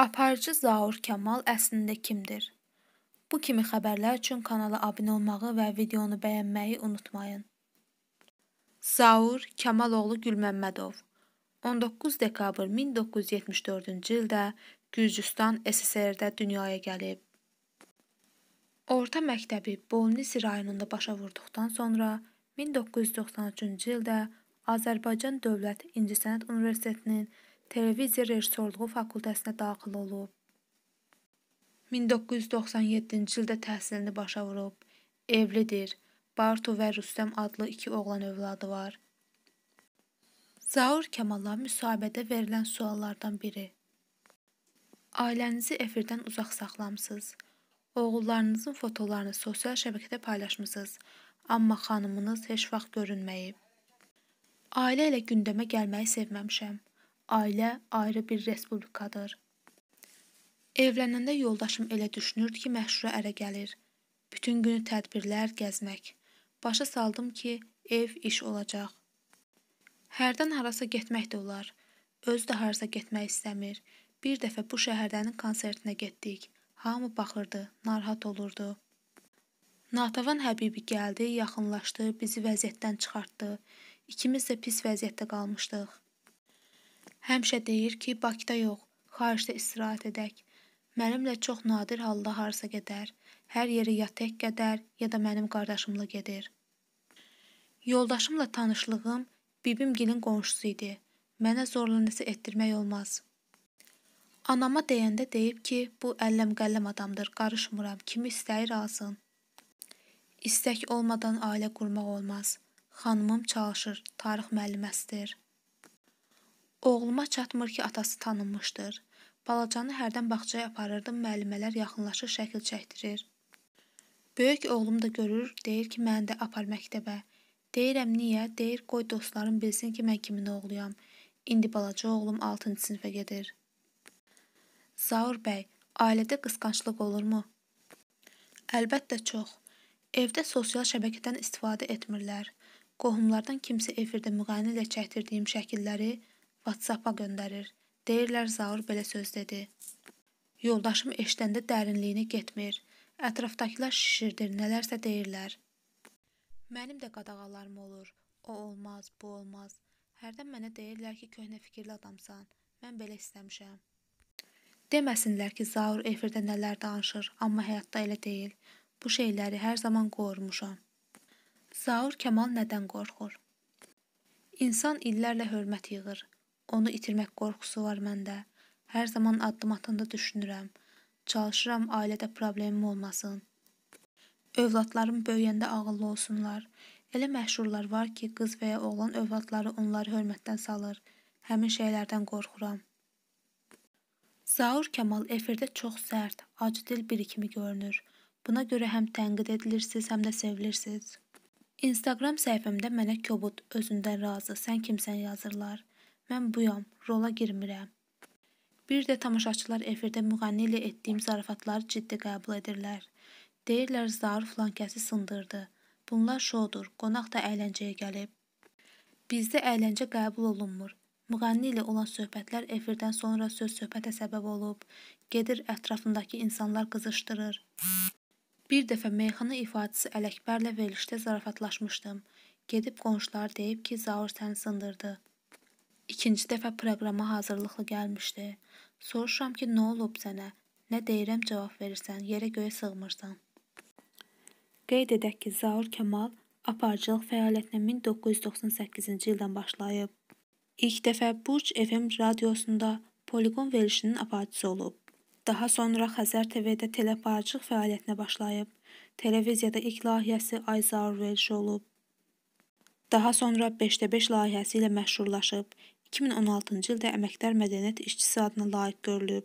Aparıcı Zaur Kamal əslində kimdir? Bu kimi xəbərlər üçün kanala abunə olmağı və videonu bəyənməyi unutmayın. Zaur Kamaloğlu Gülməmmədov 19 dekabr 1974-cü ildə Gürcüstan SSR-də dünyaya gəlib. Orta məktəbi Bolnisi rayonunda başa vurduqdan sonra 1993-cü ildə Azərbaycan Dövlət İncəsənət Universitetinin Televiziya rejissorluğu fakültəsinə daxil olub. 1997-ci ildə təhsilini başa vurub. Evlidir. Bartu və Rüstəm adlı iki oğlan övladı var. Zaur Kəmala müsahibədə verilən suallardan biri. Ailənizi efirdən uzaq saxlamısınız. Oğullarınızın fotolarını sosial şəbəkədə paylaşmısınız, amma xanımınız heç vaxt görünməyib. Ailə ilə gündəmə gəlməyi sevməmişəm ailə ayrı bir respublikadır. Evlənəndə yoldaşım elə düşünürdü ki, məşhurə ərə gəlir. Bütün günü tədbirlər, gəzmək. Başa saldım ki, ev iş olacaq. Hərdən harasa getmək də olar. Özü də harasa getmək istəmir. Bir dəfə bu şəhərdənin konsertinə getdik. Hamı baxırdı, narahat olurdu. Natavan Həbibi gəldi, yaxınlaşdı, bizi vəziyyətdən çıxartdı. İkimiz də pis vəziyyətdə qalmışdıq. Həmişə deyir ki, Bakıda yox, xaricdə istirahət edək. Mənimlə çox nadir halda harasa gedər. Hər yerə ya tək gedər, ya da mənim qardaşımla gedir. Yoldaşımla tanışlığım bibimgilin qonşusu idi. Mənə zorla nəsə etdirmək olmaz. Anama deyəndə deyib ki, bu əlləm-qəlləm adamdır, qarışmıram, kimi istəyir alsın. İstək olmadan ailə qurmaq olmaz. Xanımım çalışır, tarix müəlliməsidir. Oğluma çatmır ki, atası tanınmışdır. Balacanı hərdən bağçaya aparırdım, müəllimələr yaxınlaşır, şəkil çəkdirir. Böyük oğlum da görür, deyir ki, məni də apar məktəbə. Deyirəm, niyə? Deyir, qoy dostlarım bilsin ki, mən kimin oğluyam. İndi balaca oğlum 6-cı sinifə gedir. Zaur bəy, ailədə qısqanclıq olurmu? Əlbəttə çox. Evdə sosial şəbəkədən istifadə etmirlər. Qohumlardan kimsə efirdə müğənni ilə çəkdirdiyim şəkilləri WhatsApp-a göndərir. Deyirlər Zaur belə söz dedi. Yoldaşım eşidəndə dərinliyinə getmir. Ətrafdakılar şişirdir, nələrsə deyirlər. Mənim də qadağalarım olur. O olmaz, bu olmaz. Hərdən mənə deyirlər ki, köhnə fikirli adamsan. Mən belə istəmişəm. Deməsinlər ki, Zaur efirdə nələr danışır, amma həyatda elə deyil. Bu şeyləri hər zaman qorumuşam. Zaur Kamal nədən qorxur? İnsan illərlə hörmət yığır. Onu itirmək qorxusu var məndə. Hər zaman addım atanda düşünürəm. Çalışıram ailədə problemim olmasın. Övladlarım böyüyəndə ağıllı olsunlar. Elə məşhurlar var ki, qız və ya oğlan övladları onları hörmətdən salır. Həmin şeylərdən qorxuram. Zaur Kamal efirdə çox sərt, acıdil biri kimi görünür. Buna görə həm tənqid edilirsiniz, həm də sevilirsiniz. Instagram səhifəmdə mənə kobud, özündən razı, sən kimsən yazırlar. Mən buyam, rola girmirəm. Bir də tamaşaçılar efirdə müğənni ilə etdiyim zarafatları ciddi qəbul edirlər. Deyirlər zar flankəsi sındırdı. Bunlar şoudur, qonaq da əyləncəyə gəlib. Bizdə əyləncə qəbul olunmur. Müğənni ilə olan söhbətlər efirdən sonra söz söhbətə səbəb olub, gedir ətrafındakı insanlar qızışdırır. Bir dəfə meyxana ifadəsi Ələkbərlə verilişdə zarafatlaşmışdım. Gedib qonşular deyib ki, Zaur səni sındırdı. İkinci dəfə proqrama hazırlıqlı gəlmişdi. Soruşuram ki, nə olub sənə? Nə deyirəm cavab verirsən, yerə göyə sığmırsan. Qeyd edək ki, Zaur Kamal aparıcılıq fəaliyyətinə 1998-ci ildən başlayıb. İlk dəfə Burç FM radiosunda Poligon verilişinin aparıcısı olub. Daha sonra Xəzər TV-də teleaparıcılıq fəaliyyətinə başlayıb. Televiziyada ilk layihəsi Ay Zaur verilişi olub. Daha sonra 5də 5 layihəsi ilə məşhurlaşıb. 2016-cı ildə Əməkdar Mədəniyyət İşçisi adına layiq görülüb.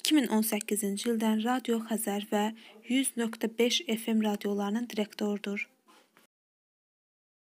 2018-ci ildən Radio Xəzər və 100.5 FM radiolarının direktorudur.